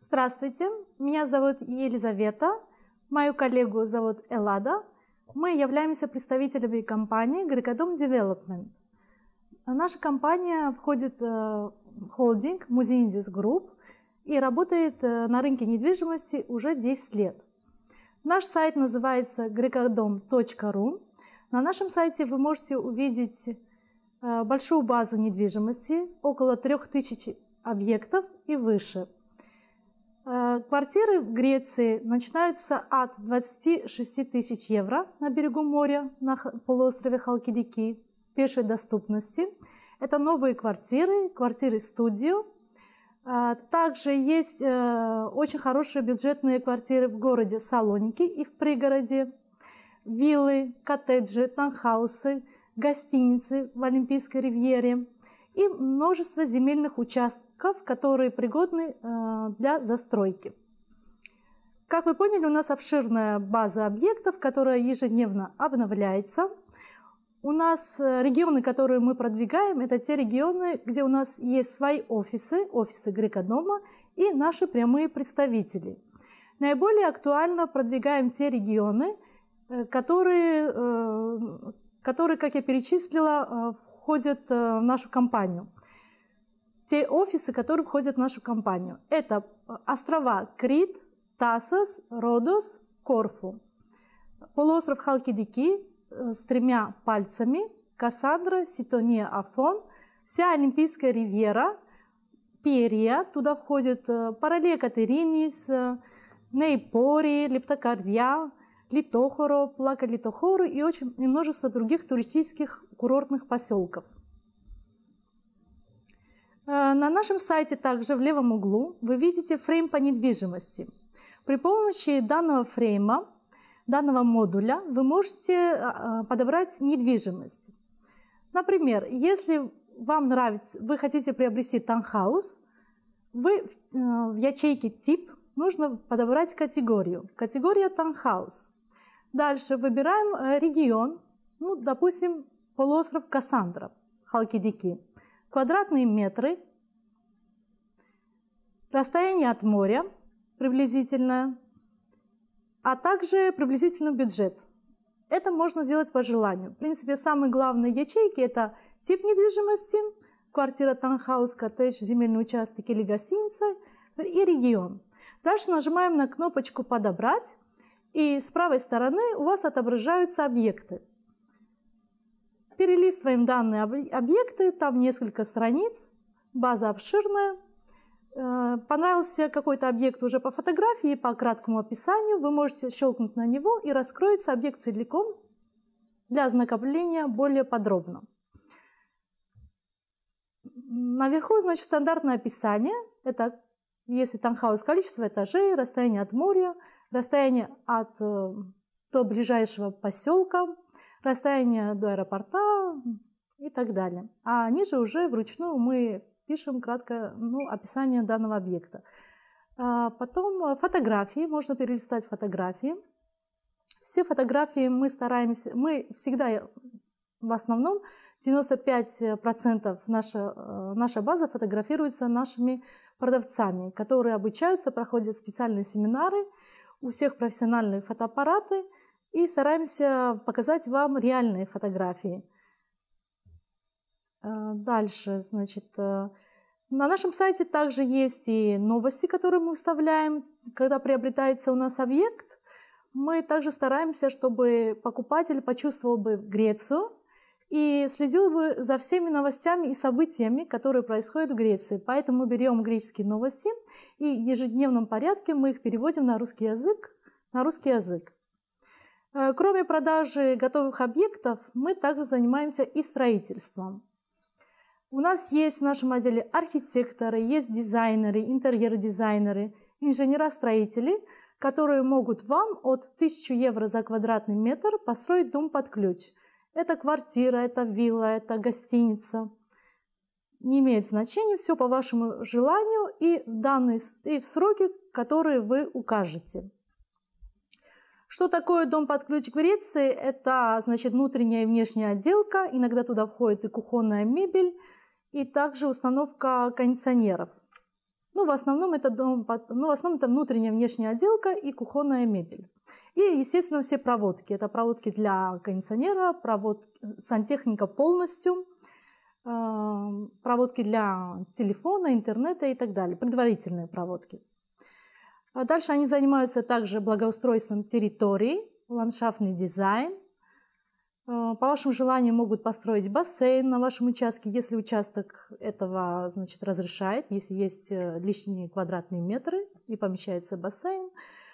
Здравствуйте, меня зовут Елизавета, мою коллегу зовут Элада. Мы являемся представителями компании Грекодом Development. Наша компания входит э, в холдинг Музей Групп и работает э, на рынке недвижимости уже 10 лет. Наш сайт называется grecodom.ru. На нашем сайте вы можете увидеть э, большую базу недвижимости, около 3000 объектов и выше – Э, квартиры в Греции начинаются от 26 тысяч евро на берегу моря на полуострове Халкидики, пешей доступности. Это новые квартиры, квартиры-студию. Э, также есть э, очень хорошие бюджетные квартиры в городе Салоники и в пригороде. Виллы, коттеджи, танхаусы, гостиницы в Олимпийской ривьере – и множество земельных участков, которые пригодны э, для застройки. Как вы поняли, у нас обширная база объектов, которая ежедневно обновляется. У нас э, регионы, которые мы продвигаем, это те регионы, где у нас есть свои офисы, офисы Грекодома и наши прямые представители. Наиболее актуально продвигаем те регионы, э, которые, которые как я перечислила, входят э, в нашу компанию. Те офисы, которые входят в нашу компанию, это э, острова Крит, Тасос, Родос, Корфу, полуостров Халкидики э, с тремя пальцами, Кассандра, Ситония, Афон, вся Олимпийская ривьера, Перия, туда входят Парале Катеринис, Нейпори, Лептокардия, Литохоро, Плака Литохору и очень и множество других туристических курортных поселков. Э, на нашем сайте также в левом углу вы видите фрейм по недвижимости. При помощи данного фрейма, данного модуля вы можете э, э, подобрать недвижимость. Например, если вам нравится, вы хотите приобрести таунхаус, вы в ячейке «Тип» нужно подобрать категорию. Категория «Таунхаус». Дальше выбираем регион, ну, допустим, Полуостров Кассандра, Халкидики. Квадратные метры. Расстояние от моря приблизительное. А также приблизительно бюджет. Это можно сделать по желанию. В принципе, самые главные ячейки – это тип недвижимости, квартира, танхаус, коттедж, земельный участок или гостиница и регион. Дальше нажимаем на кнопочку «Подобрать», и с правой стороны у вас отображаются объекты – Перелистываем данные объекты, там несколько страниц, база обширная. Э, понравился какой-то объект уже по фотографии, по краткому описанию, вы можете щелкнуть на него и раскроется объект целиком для ознакомления более подробно. Наверху, значит, стандартное описание. Это если танхаус количество этажей, расстояние от моря, расстояние от э, до ближайшего поселка, расстояние до аэропорта и так далее. А ниже уже вручную мы пишем краткое ну, описание данного объекта. А потом фотографии, можно перелистать фотографии. Все фотографии мы стараемся, мы всегда в основном 95% наша, наша база фотографируется нашими продавцами, которые обучаются, проходят специальные семинары, у всех профессиональные фотоаппараты – и стараемся показать вам реальные фотографии. Э, дальше, значит, э, на нашем сайте также есть и новости, которые мы вставляем, когда приобретается у нас объект. Мы также стараемся, чтобы покупатель почувствовал бы Грецию и следил бы за всеми новостями и событиями, которые происходят в Греции. Поэтому мы берем греческие новости и в ежедневном порядке мы их переводим на русский язык. На русский язык. Э, кроме продажи готовых объектов, мы также занимаемся и строительством. У нас есть в нашем отделе архитекторы, есть дизайнеры, интерьер-дизайнеры, инженера-строители, которые могут вам от 1000 евро за квадратный метр построить дом под ключ. Это квартира, это вилла, это гостиница. Не имеет значения, все по вашему желанию и, в данные, и в сроки, которые вы укажете. Что такое дом под ключ в Греции? Это, значит, внутренняя и внешняя отделка. Иногда туда входит и кухонная мебель, и также установка кондиционеров. Ну, в основном это дом под... ну, в основном это внутренняя и внешняя отделка и кухонная мебель. И, естественно, все проводки. Это проводки для кондиционера, провод... сантехника полностью, э, проводки для телефона, интернета и так далее, предварительные проводки. А дальше они занимаются также благоустройством территории, ландшафтный дизайн. Э, по вашему желанию могут построить бассейн на вашем участке, если участок этого значит, разрешает, если есть э, лишние квадратные метры и помещается бассейн.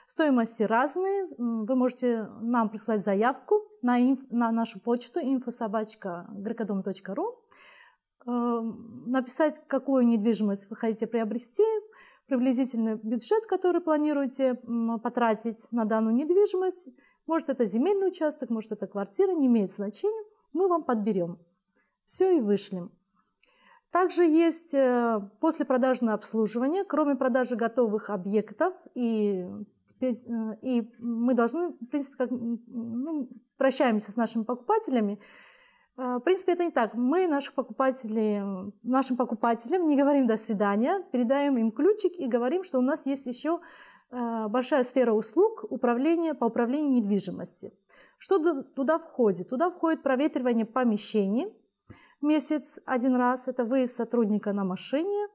Стоимости разные. Вы можете нам прислать заявку на, инф, на нашу почту infosobachka.grekodom.ru э, написать, какую недвижимость вы хотите приобрести, приблизительный бюджет, который планируете потратить на данную недвижимость. Может, это земельный участок, может, это квартира, не имеет значения. Мы вам подберем. Все и вышли. Также есть э, послепродажное обслуживание. Кроме продажи готовых объектов и э, и мы должны, в принципе, как, ну, прощаемся с нашими покупателями, а, в принципе, это не так. Мы наших покупателей, нашим покупателям не говорим «до свидания», передаем им ключик и говорим, что у нас есть еще а, большая сфера услуг управления, по управлению недвижимости. Что туда входит? Туда входит проветривание помещений месяц один раз. Это выезд сотрудника на машине.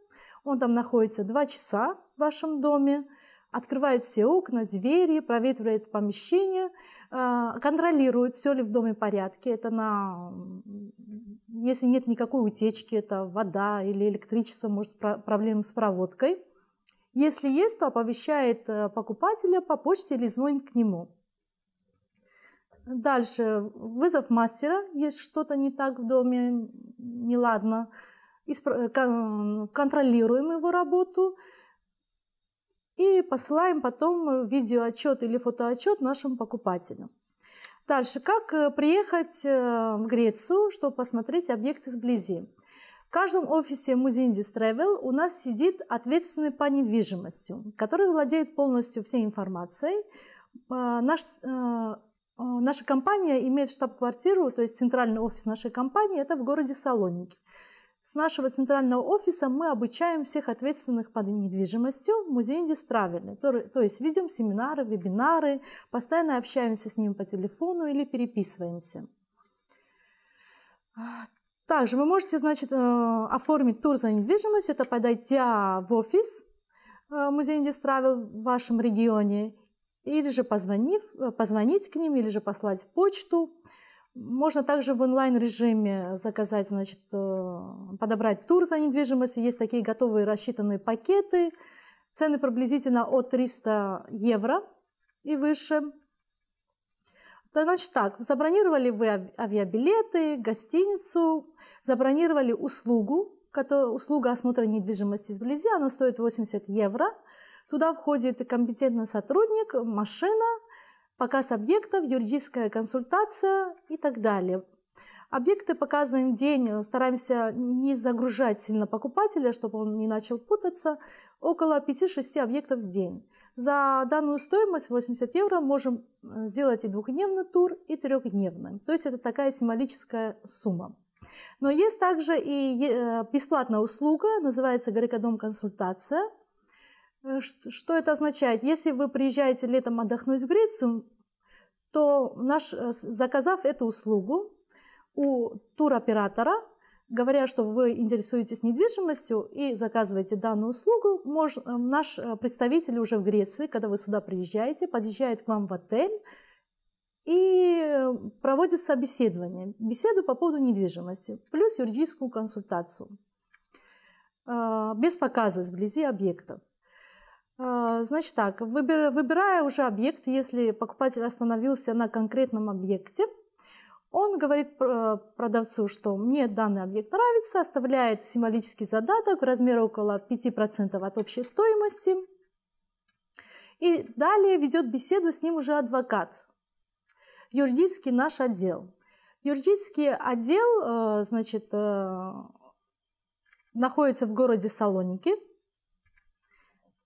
Он там находится два часа в вашем доме открывает все окна, двери, проветривает помещение, а, контролирует, все ли в доме порядке. Это на... Если нет никакой утечки, это вода или электричество, может, проблемы с проводкой. Если есть, то оповещает э, покупателя по почте или звонит к нему. Дальше вызов мастера, есть что-то не так в доме, неладно. Э, контролируем его работу, и посылаем потом э, видеоотчет или фотоотчет нашим покупателям. Дальше, как э, приехать э, в Грецию, чтобы посмотреть объекты сблизи. В каждом офисе Музиндис Travel у нас сидит ответственный по недвижимости, который владеет полностью всей информацией. Наш, наша компания имеет штаб-квартиру, то есть центральный офис нашей компании, это в городе Салоники. С нашего центрального офиса мы обучаем всех ответственных под недвижимостью в музее Индистравеля, то, то есть видим семинары, вебинары, постоянно общаемся с ними по телефону или переписываемся. А, также вы можете, значит, э, оформить тур за недвижимость, это подойдя а, в офис э, музея Индистравел в вашем регионе, или же позвонив, э, позвонить к ним, или же послать почту. Можно также в онлайн-режиме заказать, значит, э, подобрать тур за недвижимостью. Есть такие готовые рассчитанные пакеты. Цены приблизительно от 300 евро и выше. Значит так, забронировали вы авиабилеты, гостиницу, забронировали услугу, услуга осмотра недвижимости сблизи, она стоит 80 евро. Туда входит компетентный сотрудник, машина – показ объектов, юридическая консультация и так далее. Объекты показываем день, э, стараемся не загружать сильно покупателя, чтобы он не начал путаться, около 5-6 объектов в день. За данную стоимость 80 евро можем э, сделать и двухдневный тур, и трехдневный. То есть это такая символическая сумма. Но есть также и э, бесплатная услуга, называется «Горекодом консультация», Э, что это означает? Если вы приезжаете летом отдохнуть в Грецию, то наш, э, заказав эту услугу у туроператора, говоря, что вы интересуетесь недвижимостью и заказываете данную услугу, мож, э, наш представитель уже в Греции, когда вы сюда приезжаете, подъезжает к вам в отель и проводит собеседование, беседу по поводу недвижимости, плюс юридическую консультацию без показа сблизи объекта. А, значит так, выбирая уже объект, если покупатель остановился на конкретном объекте, он говорит продавцу, что мне данный объект нравится, оставляет символический задаток в размере около 5% от общей стоимости. И далее ведет беседу с ним уже адвокат, юридический наш отдел. Юридический отдел э, значит, э, находится в городе Салоники –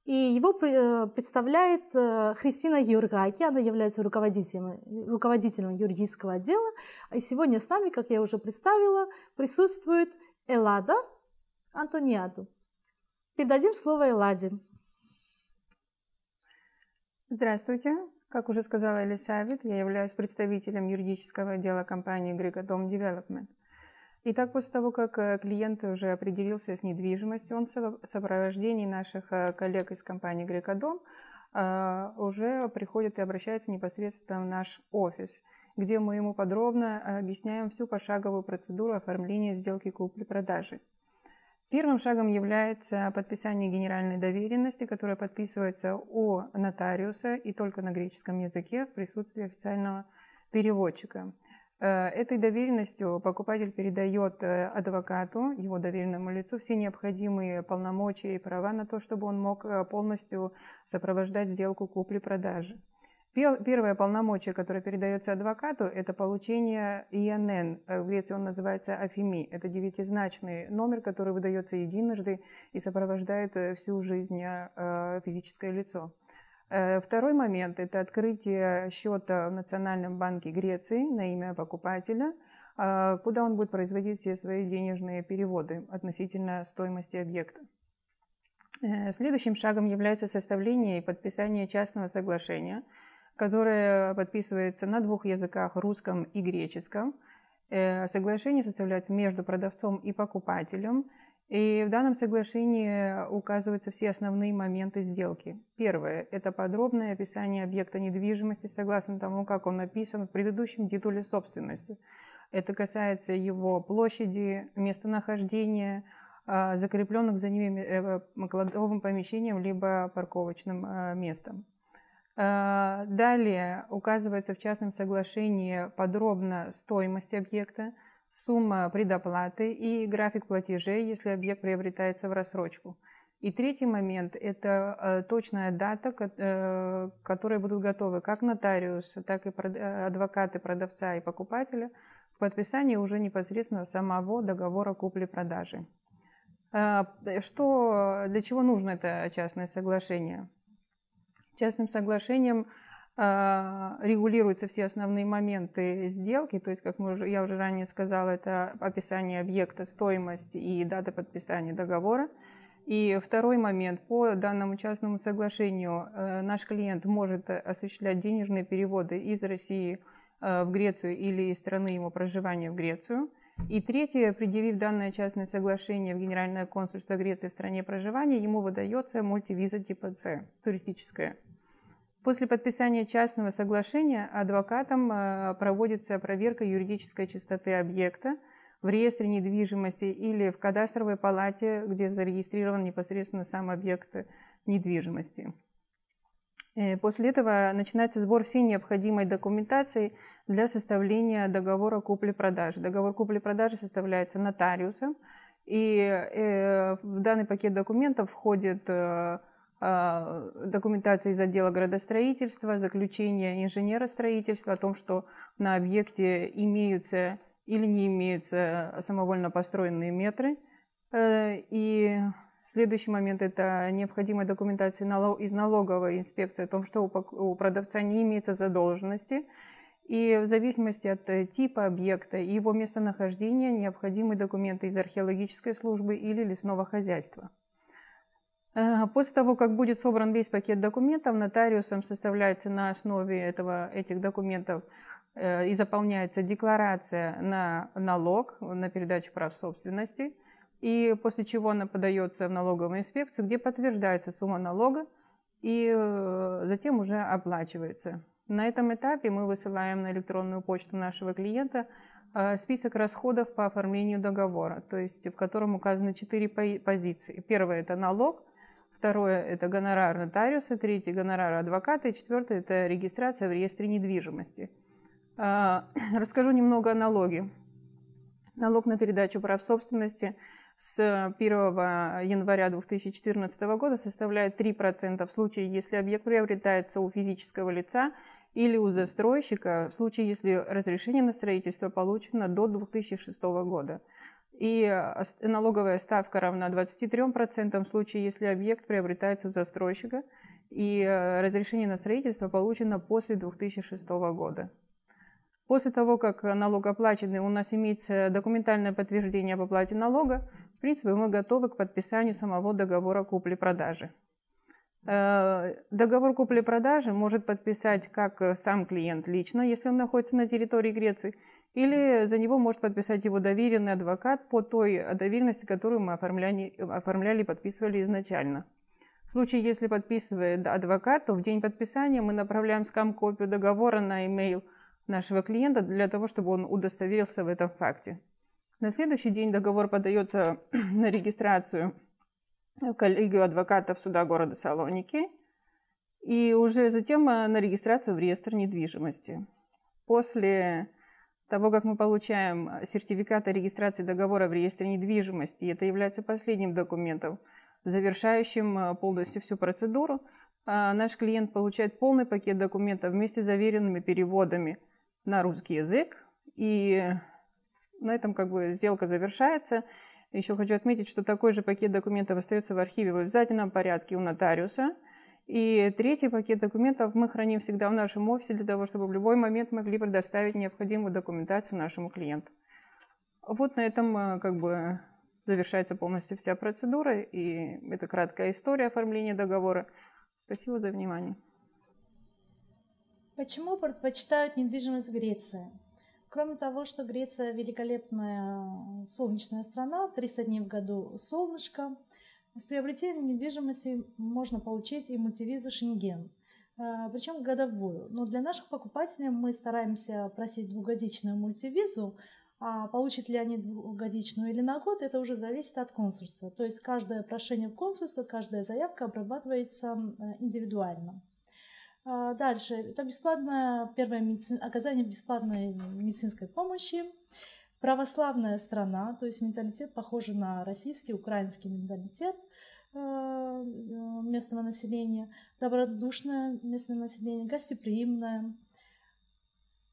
и его э, представляет э, Христина Юргаки, она является руководителем, руководителем юридического отдела. И сегодня с нами, как я уже представила, присутствует Элада Антониаду. Передадим слово Эладе. Здравствуйте. Как уже сказала Элисавит, я являюсь представителем юридического отдела компании Григо Дом Девелопмент. Итак, после того, как э, клиент уже определился с недвижимостью, он в сопровождении наших э, коллег из компании «Грекодом» а, уже приходит и обращается непосредственно в наш офис, где мы ему подробно э, объясняем всю пошаговую процедуру оформления сделки купли-продажи. Первым шагом является подписание генеральной доверенности, которая подписывается у нотариуса и только на греческом языке в присутствии официального переводчика – Э, этой доверенностью покупатель передает э, адвокату, его доверенному лицу, все необходимые полномочия и права на то, чтобы он мог э, полностью сопровождать сделку купли-продажи. Первое полномочие, которое передается адвокату, это получение ИНН. В Греции он называется АФИМИ. Это девятизначный номер, который выдается единожды и сопровождает всю жизнь физическое лицо. Э, второй момент – это открытие счета в Национальном банке Греции на имя покупателя, а, куда он будет производить все свои денежные переводы относительно стоимости объекта. Э, следующим шагом является составление и подписание частного соглашения, которое подписывается на двух языках – русском и греческом. Э, соглашение составляется между продавцом и покупателем – и в данном соглашении указываются все основные моменты сделки. Первое – это подробное описание объекта недвижимости согласно тому, как он написан в предыдущем титуле собственности. Это касается его площади, местонахождения, а, закрепленных за ними э, кладовым помещением либо парковочным э, местом. А, далее указывается в частном соглашении подробно стоимость объекта – сумма предоплаты и график платежей, если объект приобретается в рассрочку. И третий момент – это э, точная дата, э, которые будут готовы как нотариус, так и э, адвокаты продавца и покупателя в подписании уже непосредственно самого договора купли-продажи. Что, для чего нужно это частное соглашение? Частным соглашением – а, регулируются все основные моменты сделки, то есть, как мы уже, я уже ранее сказала, это описание объекта, стоимость и дата подписания договора. И второй момент. По данному частному соглашению э, наш клиент может осуществлять денежные переводы из России э, в Грецию или из страны его проживания в Грецию. И третье, предъявив данное частное соглашение в Генеральное консульство Греции в стране проживания, ему выдается мультивиза типа С, туристическая. После подписания частного соглашения адвокатом э, проводится проверка юридической чистоты объекта в реестре недвижимости или в кадастровой палате, где зарегистрирован непосредственно сам объект э, недвижимости. Э, после этого начинается сбор всей необходимой документации для составления договора купли-продажи. Договор купли-продажи составляется нотариусом, и в данный пакет документов входит а, документация из отдела градостроительства, заключение инженера строительства о том, что на объекте имеются или не имеются самовольно построенные метры. Э, и следующий момент – это необходимая документация из налоговой инспекции о том, что у продавца не имеется задолженности. И в зависимости от э, типа объекта и его местонахождения необходимы документы из археологической службы или лесного хозяйства. Э, после того, как будет собран весь пакет документов, нотариусом составляется на основе этого, этих документов э, и заполняется декларация на налог, на передачу прав собственности, и после чего она подается в налоговую инспекцию, где подтверждается сумма налога и э, затем уже оплачивается. На этом этапе мы высылаем на электронную почту нашего клиента список расходов по оформлению договора, то есть в котором указаны четыре позиции. Первое – это налог – Второе – это гонорар нотариуса, третье – гонорар адвоката, и четвертое – это регистрация в реестре недвижимости. А, расскажу немного о налоге. Налог на передачу прав собственности с 1 января 2014 года составляет 3% в случае, если объект приобретается у физического лица или у застройщика, в случае, если разрешение на строительство получено до 2006 года – и налоговая ставка равна 23% в случае, если объект приобретается у застройщика, и э, разрешение на строительство получено после 2006 года. После того, как налог оплаченный, у нас имеется документальное подтверждение об оплате налога, в принципе, мы готовы к подписанию самого договора купли-продажи. Э, договор купли-продажи может подписать как э, сам клиент лично, если он находится на территории Греции, или за него может подписать его доверенный адвокат по той доверенности, которую мы оформляли, оформляли и подписывали изначально. В случае, если подписывает адвокат, то в день подписания мы направляем скам-копию договора на e нашего клиента для того, чтобы он удостоверился в этом факте. На следующий день договор подается на регистрацию в коллегию адвокатов суда города Салоники и уже затем э, на регистрацию в реестр недвижимости. После того, как мы получаем э, сертификат о регистрации договора в реестре недвижимости, и это является последним документом, завершающим э, полностью всю процедуру, а наш клиент получает полный пакет документов вместе с заверенными переводами на русский язык, и на этом как бы сделка завершается. Еще хочу отметить, что такой же пакет документов остается в архиве в обязательном порядке у нотариуса – и третий пакет документов мы храним всегда в нашем офисе для того, чтобы в любой момент могли предоставить необходимую документацию нашему клиенту. Вот на этом э, как бы завершается полностью вся процедура, и это краткая история оформления договора. Спасибо за внимание. Почему предпочитают недвижимость Греции? Кроме того, что Греция великолепная э, солнечная страна, 300 дней в году солнышко – с приобретением недвижимости можно получить и мультивизу Шенген, э, причем годовую. Но для наших покупателей мы стараемся просить двухгодичную мультивизу, а получат ли они двухгодичную или на год, это уже зависит от консульства. То есть каждое прошение в консульство, каждая заявка обрабатывается э, индивидуально. А дальше, это бесплатное, первое медици... оказание бесплатной медицинской помощи православная страна, то есть менталитет похож на российский, украинский менталитет э, э, местного населения, добродушное местное население, гостеприимное.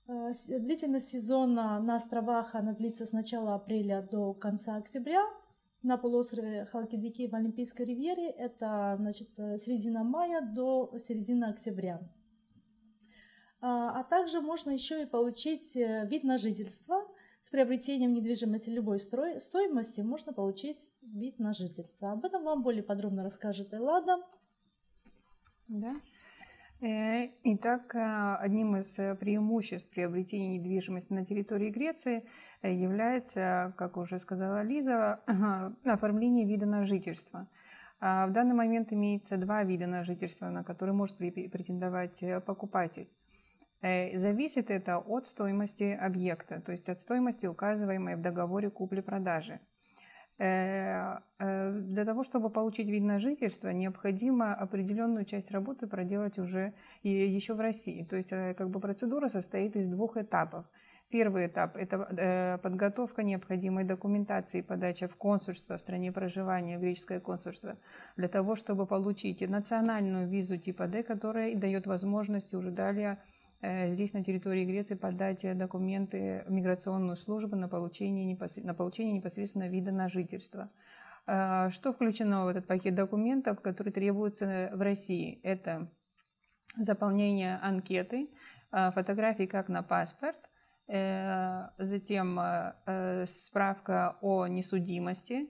Э, длительность сезона на островах она длится с начала апреля до конца октября. На полуострове Халкидики в Олимпийской ривьере это значит, середина мая до середины октября. А, а также можно еще и получить вид на жительство с приобретением недвижимости любой строй, стоимости можно получить вид на жительство. Об этом вам более подробно расскажет Элада. Да. Э, итак, э, одним из э, преимуществ приобретения недвижимости на территории Греции является, как уже сказала Лиза, оформление вида на жительство. А, в данный момент имеется два вида на жительство, на которые может претендовать покупатель. Э, зависит это от стоимости объекта, то есть от стоимости, указываемой в договоре купли-продажи. Э, э, для того, чтобы получить вид на жительство, необходимо определенную часть работы проделать уже и еще в России. То есть как бы процедура состоит из двух этапов. Первый этап – это подготовка необходимой документации и подача в консульство в стране проживания, в греческое консульство, для того, чтобы получить национальную визу типа D, которая дает возможность уже далее Э, здесь на территории Греции подать э, документы в миграционную службу на получение, непосред... на получение непосредственно вида на жительство. А, что включено в этот пакет документов, которые требуются в России? Это заполнение анкеты, а, фотографии как на паспорт, э, затем а, справка о несудимости,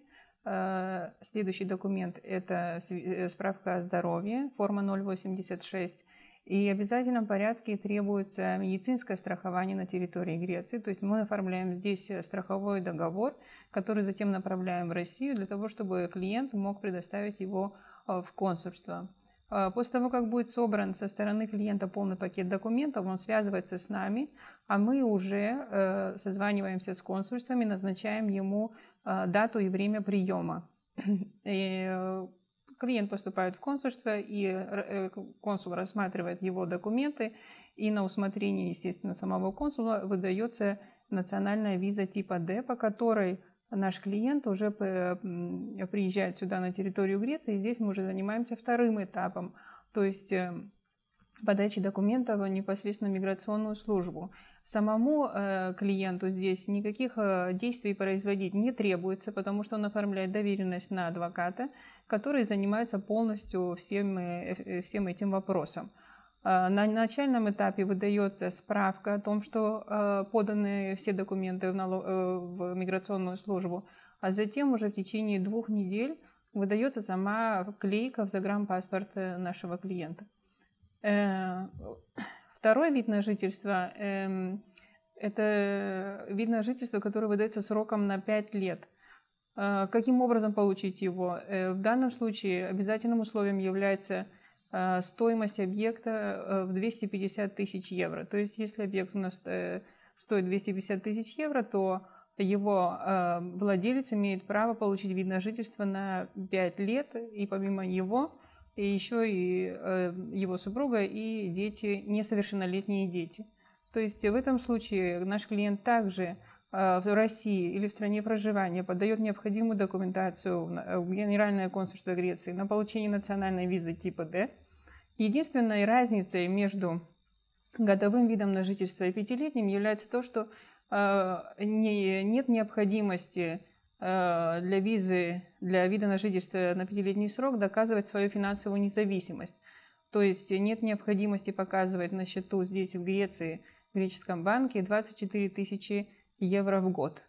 следующий документ – это справка о здоровье, форма 086, и в обязательном порядке требуется медицинское страхование на территории Греции. То есть мы оформляем здесь э, страховой договор, который затем направляем в Россию для того, чтобы клиент мог предоставить его э, в консульство. Э, после того, как будет собран со стороны клиента полный пакет документов, он связывается с нами, а мы уже созваниваемся с консульствами, назначаем ему дату и время приема. клиент поступает в консульство, и э, э, консул рассматривает его документы, и на усмотрение, естественно, самого консула выдается национальная виза типа D, по которой наш клиент уже э, приезжает сюда на территорию Греции, и здесь мы уже занимаемся вторым этапом, то есть эм, подачи документов непосредственно в миграционную службу. Самому э, клиенту здесь никаких э, действий производить не требуется, потому что он оформляет доверенность на адвоката, который занимается полностью всем, э, всем этим вопросом. На начальном этапе выдается справка о том, что поданы все документы в, налог... в миграционную службу, а затем уже в течение двух недель выдается сама клейка в загранпаспорт нашего клиента. Второй вид на жительство эм, это э, вид на жительство, который выдается сроком на 5 лет. Э, каким образом получить его? Э, в данном случае обязательным условием является э, стоимость объекта э, в 250 тысяч евро. То есть, если объект у нас э, стоит 250 тысяч евро, то его владелец имеет право получить вид на жительство на 5 лет, и помимо него и еще и э, его супруга и дети, несовершеннолетние дети. То есть в этом случае наш клиент также э, в России или в стране проживания подает необходимую документацию в, в Генеральное консульство Греции на получение национальной визы типа Д Единственной разницей между годовым видом на жительство и пятилетним является то, что э, не, нет необходимости Э, для визы, для вида на жительство на пятилетний срок доказывать свою финансовую независимость. То есть нет необходимости показывать на счету здесь, в Греции, в греческом банке 24 тысячи евро в год.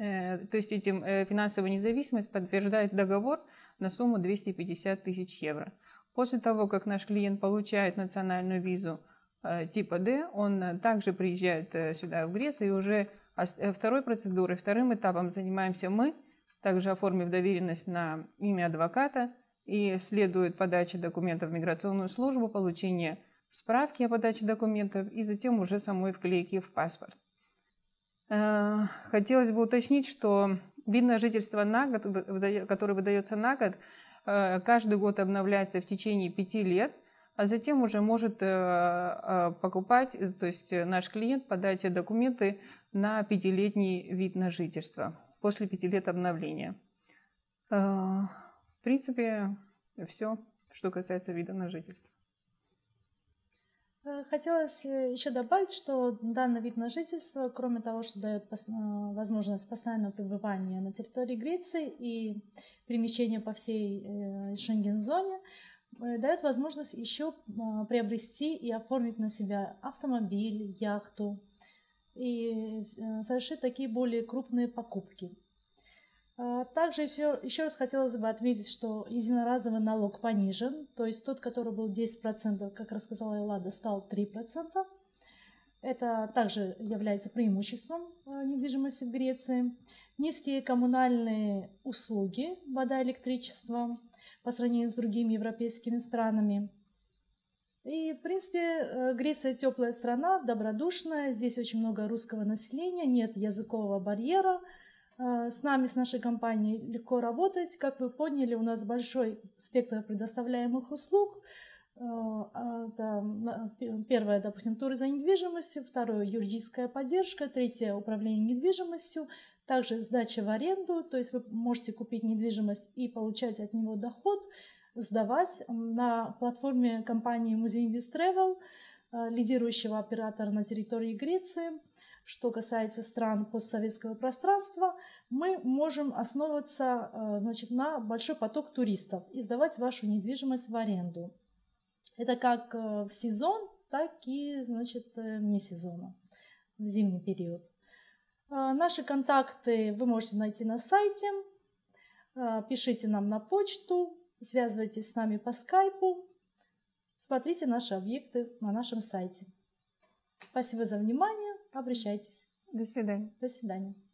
Э, то есть этим э, финансовую независимость подтверждает договор на сумму 250 тысяч евро. После того, как наш клиент получает национальную визу типа D, он также приезжает сюда, в Грецию, и уже а э, второй процедурой, вторым этапом занимаемся мы, также оформив доверенность на имя адвоката, и следует подача документов в миграционную службу, получение справки о подаче документов и затем уже самой вклейки в паспорт. Э, хотелось бы уточнить, что вид на жительство на год, который выдается на год, э, каждый год обновляется в течение пяти лет, а затем уже может покупать, то есть наш клиент подать документы на пятилетний вид на жительство после пяти лет обновления. А, в принципе, все, что касается вида на жительство. Э, хотелось э, еще добавить, что данный вид на жительство, кроме того, что дает э, возможность постоянного пребывания на территории Греции и перемещения по всей Шенген-зоне, дает возможность еще а, приобрести и оформить на себя автомобиль, яхту, и э, совершить такие более крупные покупки. А, также еще, еще раз хотелось бы отметить, что единоразовый налог понижен, то есть тот, который был 10%, как рассказала Элада, стал 3%. Это также является преимуществом э, недвижимости в Греции. Низкие коммунальные услуги, вода, электричество по сравнению с другими европейскими странами – и, в принципе, э, Греция теплая страна, добродушная, здесь очень много русского населения, нет языкового барьера. А, с нами, с нашей компанией легко работать. Как вы поняли, у нас большой спектр предоставляемых услуг. А, а, это первое, допустим, туры за недвижимостью, второе – юридическая поддержка, третье – управление недвижимостью, также сдача в аренду, то есть вы можете купить недвижимость и получать от него доход – сдавать на платформе компании Музей Indies Travel, э, лидирующего оператора на территории Греции. Что касается стран постсоветского пространства, мы можем основываться э, значит, на большой поток туристов и сдавать вашу недвижимость в аренду. Это как э, в сезон, так и значит, не сезона, в зимний период. Наши контакты вы можете найти на сайте. Пишите нам на почту Связывайтесь с нами по скайпу. Смотрите наши объекты на нашем сайте. Спасибо за внимание. Обращайтесь. До свидания. До свидания.